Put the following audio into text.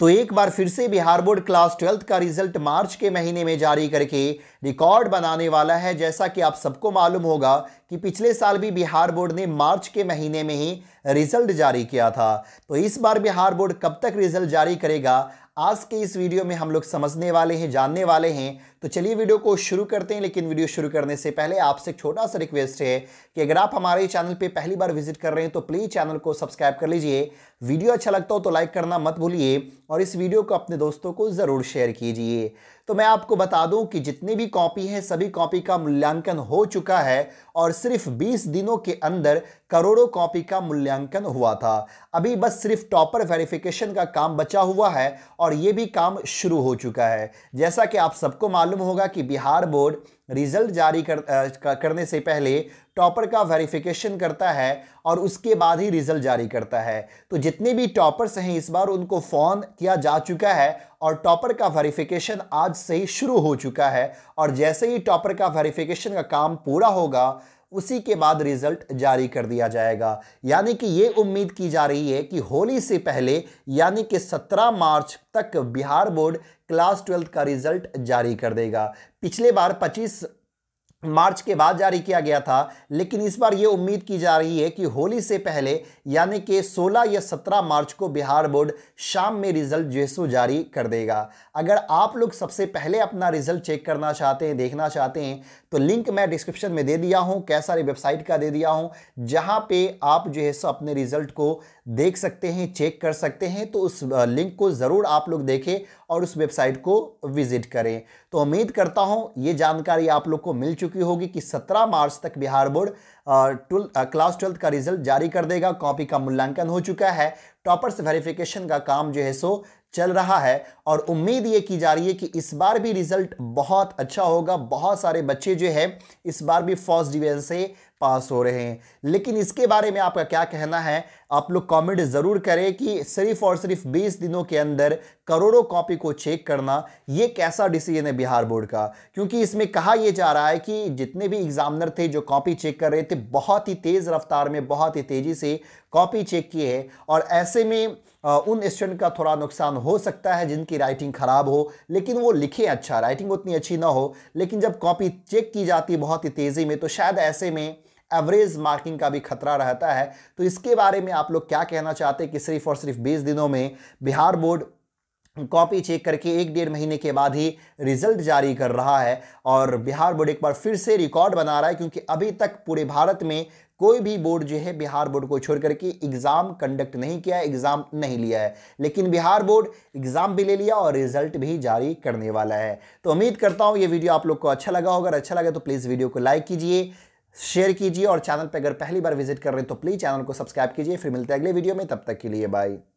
तो एक बार फिर से बिहार बोर्ड क्लास ट्वेल्थ का रिजल्ट मार्च के महीने में जारी करके रिकॉर्ड बनाने वाला है जैसा कि आप सबको मालूम होगा कि पिछले साल भी बिहार बोर्ड ने मार्च के महीने में ही रिजल्ट जारी किया था तो इस बार बिहार बोर्ड कब तक रिजल्ट जारी करेगा आज के इस वीडियो में हम लोग समझने वाले हैं जानने वाले हैं तो चलिए वीडियो को शुरू करते हैं लेकिन वीडियो शुरू करने से पहले आपसे एक छोटा सा रिक्वेस्ट है कि अगर आप हमारे चैनल पे पहली बार विजिट कर रहे हैं तो प्लीज़ चैनल को सब्सक्राइब कर लीजिए वीडियो अच्छा लगता हो तो लाइक करना मत भूलिए और इस वीडियो को अपने दोस्तों को ज़रूर शेयर कीजिए तो मैं आपको बता दूं कि जितनी भी कॉपी है सभी कॉपी का मूल्यांकन हो चुका है और सिर्फ 20 दिनों के अंदर करोड़ों कॉपी का मूल्यांकन हुआ था अभी बस सिर्फ टॉपर वेरिफिकेशन का काम बचा हुआ है और ये भी काम शुरू हो चुका है जैसा कि आप सबको मालूम होगा कि बिहार बोर्ड रिजल्ट जारी कर, आ, करने से पहले टॉपर का वेरिफिकेशन करता है और उसके बाद ही रिजल्ट जारी करता है तो जितने भी टॉपर्स हैं इस बार उनको फ़ोन किया जा चुका है और टॉपर का वेरिफिकेशन आज से ही शुरू हो चुका है और जैसे ही टॉपर का वेरिफिकेशन का काम पूरा होगा उसी के बाद रिजल्ट जारी कर दिया जाएगा यानी कि ये उम्मीद की जा रही है कि होली से पहले यानी कि 17 मार्च तक बिहार बोर्ड क्लास ट्वेल्थ का रिजल्ट जारी कर देगा पिछले बार 25 मार्च के बाद जारी किया गया था लेकिन इस बार ये उम्मीद की जा रही है कि होली से पहले यानी कि 16 या 17 मार्च को बिहार बोर्ड शाम में रिजल्ट जो है जारी कर देगा अगर आप लोग सबसे पहले अपना रिजल्ट चेक करना चाहते हैं देखना चाहते हैं तो लिंक मैं डिस्क्रिप्शन में दे दिया हूँ कै सारी वेबसाइट का दे दिया हूँ जहाँ पे आप जो है सो अपने रिजल्ट को देख सकते हैं चेक कर सकते हैं तो उस लिंक को ज़रूर आप लोग देखें और उस वेबसाइट को विजिट करें तो उम्मीद करता हूँ ये जानकारी आप लोग को मिल चुकी होगी कि 17 मार्च तक बिहार बोर्ड क्लास ट्वेल्थ का रिजल्ट जारी कर देगा कॉपी का मूल्यांकन हो चुका है टॉपर्स वेरिफिकेशन का काम जो है सो चल रहा है और उम्मीद ये की जा रही है कि इस बार भी रिजल्ट बहुत अच्छा होगा बहुत सारे बच्चे जो है इस बार भी फर्स्ट डिवीजन से पास हो रहे हैं लेकिन इसके बारे में आपका क्या कहना है आप लोग कमेंट ज़रूर करें कि सिर्फ और सिर्फ 20 दिनों के अंदर करोड़ों कॉपी को चेक करना ये कैसा डिसीजन है बिहार बोर्ड का क्योंकि इसमें कहा यह जा रहा है कि जितने भी एग्जामिनर थे जो कॉपी चेक कर रहे थे बहुत ही तेज़ रफ्तार में बहुत ही तेज़ी से कॉपी चेक किए हैं और ऐसे में उन स्टूडेंट का थोड़ा नुकसान हो सकता है जिनकी राइटिंग ख़राब हो लेकिन वो लिखे अच्छा राइटिंग उतनी अच्छी ना हो लेकिन जब कॉपी चेक की जाती है बहुत ही तेज़ी में तो शायद ऐसे में एवरेज मार्किंग का भी खतरा रहता है तो इसके बारे में आप लोग क्या कहना चाहते हैं कि सिर्फ और सिर्फ बीस दिनों में बिहार बोर्ड कॉपी चेक करके एक डेढ़ महीने के बाद ही रिजल्ट जारी कर रहा है और बिहार बोर्ड एक बार फिर से रिकॉर्ड बना रहा है क्योंकि अभी तक पूरे भारत में कोई भी बोर्ड जो है बिहार बोर्ड को छोड़ करके एग्ज़ाम कंडक्ट नहीं किया है एग्ज़ाम नहीं लिया है लेकिन बिहार बोर्ड एग्ज़ाम भी ले लिया और रिजल्ट भी जारी करने वाला है तो उम्मीद करता हूँ ये वीडियो आप लोग को अच्छा लगा होगा अगर अच्छा लगा तो प्लीज़ वीडियो को लाइक कीजिए शेयर कीजिए और चैनल पर अगर पहली बार विजिट कर रहे हैं तो प्लीज़ चैनल को सब्सक्राइब कीजिए फिर मिलते हैं अगले वीडियो में तब तक के लिए बाय